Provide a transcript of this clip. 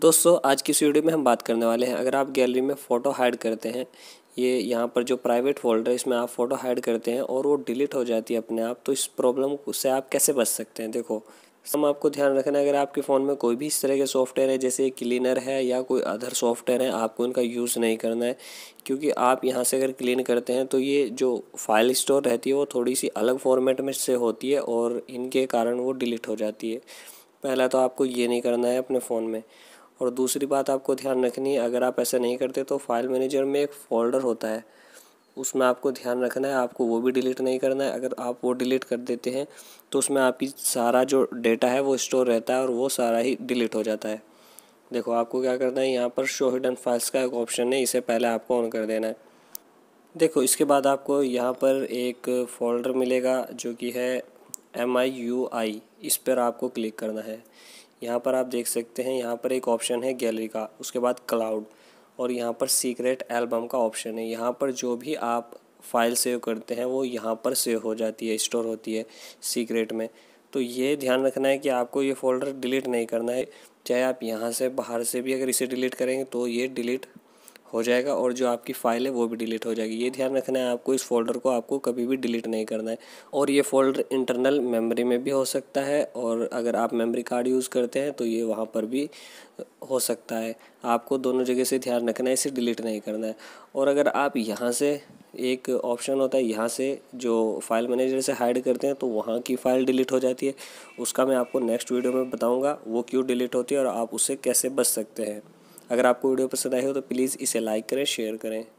दोस्तों आज की इस वीडियो में हम बात करने वाले हैं अगर आप गैलरी में फ़ोटो हाइड करते हैं ये यहाँ पर जो प्राइवेट फोल्डर है इसमें आप फ़ोटो हाइड करते हैं और वो डिलीट हो जाती है अपने आप तो इस प्रॉब्लम से आप कैसे बच सकते हैं देखो हम आपको ध्यान रखना है अगर आपके फ़ोन में कोई भी इस तरह के सॉफ्टवेयर है जैसे क्लीनर है या कोई अदर सॉफ्टवेयर है आपको इनका यूज़ नहीं करना है क्योंकि आप यहाँ से अगर क्लीन करते हैं तो ये जो फाइल स्टोर रहती है वो थोड़ी सी अलग फॉर्मेट में से होती है और इनके कारण वो डिलीट हो जाती है पहला तो आपको ये नहीं करना है अपने फ़ोन में और दूसरी बात आपको ध्यान रखनी है अगर आप ऐसा नहीं करते तो फाइल मैनेजर में एक फोल्डर होता है उसमें आपको ध्यान रखना है आपको वो भी डिलीट नहीं करना है अगर आप वो डिलीट कर देते हैं तो उसमें आपकी सारा जो डेटा है वो स्टोर रहता है और वो सारा ही डिलीट हो जाता है देखो आपको क्या करना है यहाँ पर शो हिडन फाइल्स का एक ऑप्शन है इसे पहले आपको ऑन कर देना है देखो इसके बाद आपको यहाँ पर एक फ़ोल्डर मिलेगा जो कि है एम आई यू आई इस पर आपको क्लिक करना है यहाँ पर आप देख सकते हैं यहाँ पर एक ऑप्शन है गैलरी का उसके बाद क्लाउड और यहाँ पर सीक्रेट एल्बम का ऑप्शन है यहाँ पर जो भी आप फाइल सेव करते हैं वो यहाँ पर सेव हो जाती है स्टोर होती है सीक्रेट में तो ये ध्यान रखना है कि आपको ये फ़ोल्डर डिलीट नहीं करना है चाहे आप यहाँ से बाहर से भी अगर इसे डिलीट करेंगे तो ये डिलीट हो जाएगा और जो आपकी फ़ाइल है वो भी डिलीट हो जाएगी ये ध्यान रखना है आपको इस फोल्डर को आपको कभी भी डिलीट नहीं करना है और ये फोल्डर इंटरनल मेमोरी में भी हो सकता है और अगर आप मेमोरी कार्ड यूज़ करते हैं तो ये वहाँ पर भी हो सकता है आपको दोनों जगह से ध्यान रखना है इसे डिलीट नहीं करना है और अगर आप यहाँ से एक ऑप्शन होता है यहाँ से जो फाइल मैनेजर से हाइड करते हैं तो वहाँ की फ़ाइल डिलीट हो जाती है उसका मैं आपको नेक्स्ट वीडियो में बताऊँगा वो क्यों डिलीट होती है और आप उससे कैसे बच सकते हैं अगर आपको वीडियो पसंद आई हो तो प्लीज़ इसे लाइक करें शेयर करें